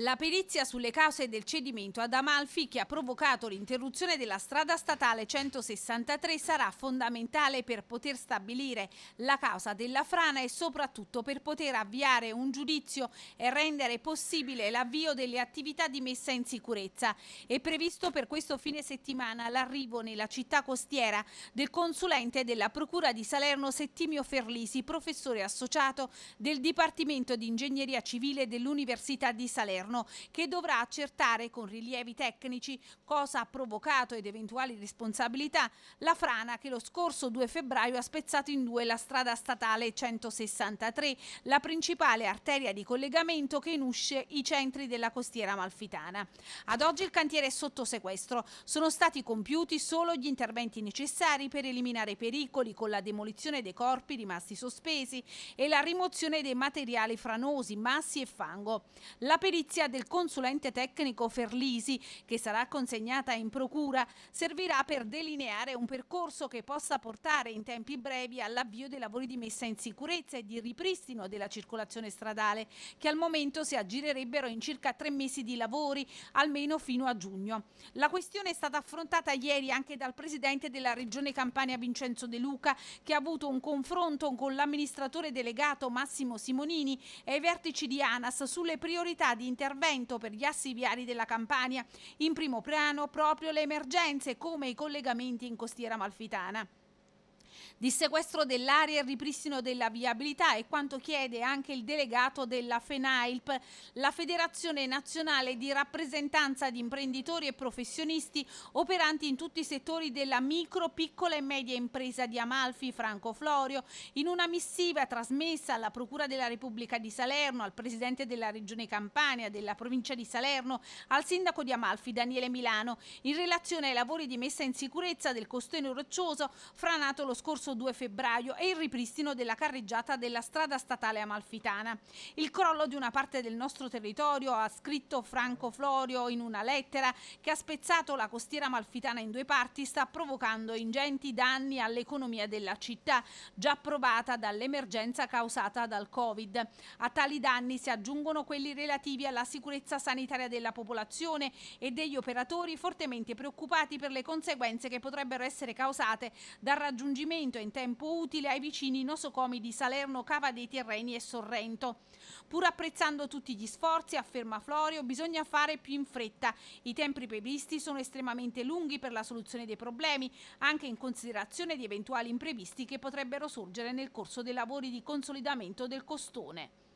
La perizia sulle cause del cedimento ad Amalfi che ha provocato l'interruzione della strada statale 163 sarà fondamentale per poter stabilire la causa della frana e soprattutto per poter avviare un giudizio e rendere possibile l'avvio delle attività di messa in sicurezza. È previsto per questo fine settimana l'arrivo nella città costiera del consulente della Procura di Salerno Settimio Ferlisi, professore associato del Dipartimento di Ingegneria Civile dell'Università di Salerno governo che dovrà accertare con rilievi tecnici cosa ha provocato ed eventuali responsabilità la frana che lo scorso 2 febbraio ha spezzato in due la strada statale 163, la principale arteria di collegamento che inusce i centri della costiera malfitana. Ad oggi il cantiere è sotto sequestro. Sono stati compiuti solo gli interventi necessari per eliminare i pericoli con la demolizione dei corpi rimasti sospesi e la rimozione dei materiali franosi, massi e fango. La perizia notizia del consulente tecnico Ferlisi, che sarà consegnata in procura, servirà per delineare un percorso che possa portare in tempi brevi all'avvio dei lavori di messa in sicurezza e di ripristino della circolazione stradale, che al momento si aggirerebbero in circa tre mesi di lavori, almeno fino a giugno. La questione è stata affrontata ieri anche dal presidente della Regione Campania Vincenzo De Luca, che ha avuto un confronto con l'amministratore delegato Massimo Simonini e i vertici di ANAS sulle priorità di intervento intervento per gli assi viari della Campania. In primo piano proprio le emergenze come i collegamenti in costiera malfitana di sequestro dell'aria e ripristino della viabilità e quanto chiede anche il delegato della FENAILP, la Federazione Nazionale di Rappresentanza di Imprenditori e Professionisti operanti in tutti i settori della micro, piccola e media impresa di Amalfi, Franco Florio, in una missiva trasmessa alla Procura della Repubblica di Salerno, al Presidente della Regione Campania, della provincia di Salerno, al Sindaco di Amalfi, Daniele Milano, in relazione ai lavori di messa in sicurezza del costeno roccioso franato lo scorso scorso 2 febbraio e il ripristino della carreggiata della strada statale amalfitana. Il crollo di una parte del nostro territorio, ha scritto Franco Florio in una lettera, che ha spezzato la costiera amalfitana in due parti, sta provocando ingenti danni all'economia della città, già provata dall'emergenza causata dal Covid. A tali danni si aggiungono quelli relativi alla sicurezza sanitaria della popolazione e degli operatori fortemente preoccupati per le conseguenze che potrebbero essere causate dal raggiungimento riferimento in tempo utile ai vicini nosocomi di Salerno, Cava dei Tirreni e Sorrento. Pur apprezzando tutti gli sforzi, afferma Florio, bisogna fare più in fretta. I tempi previsti sono estremamente lunghi per la soluzione dei problemi, anche in considerazione di eventuali imprevisti che potrebbero sorgere nel corso dei lavori di consolidamento del costone.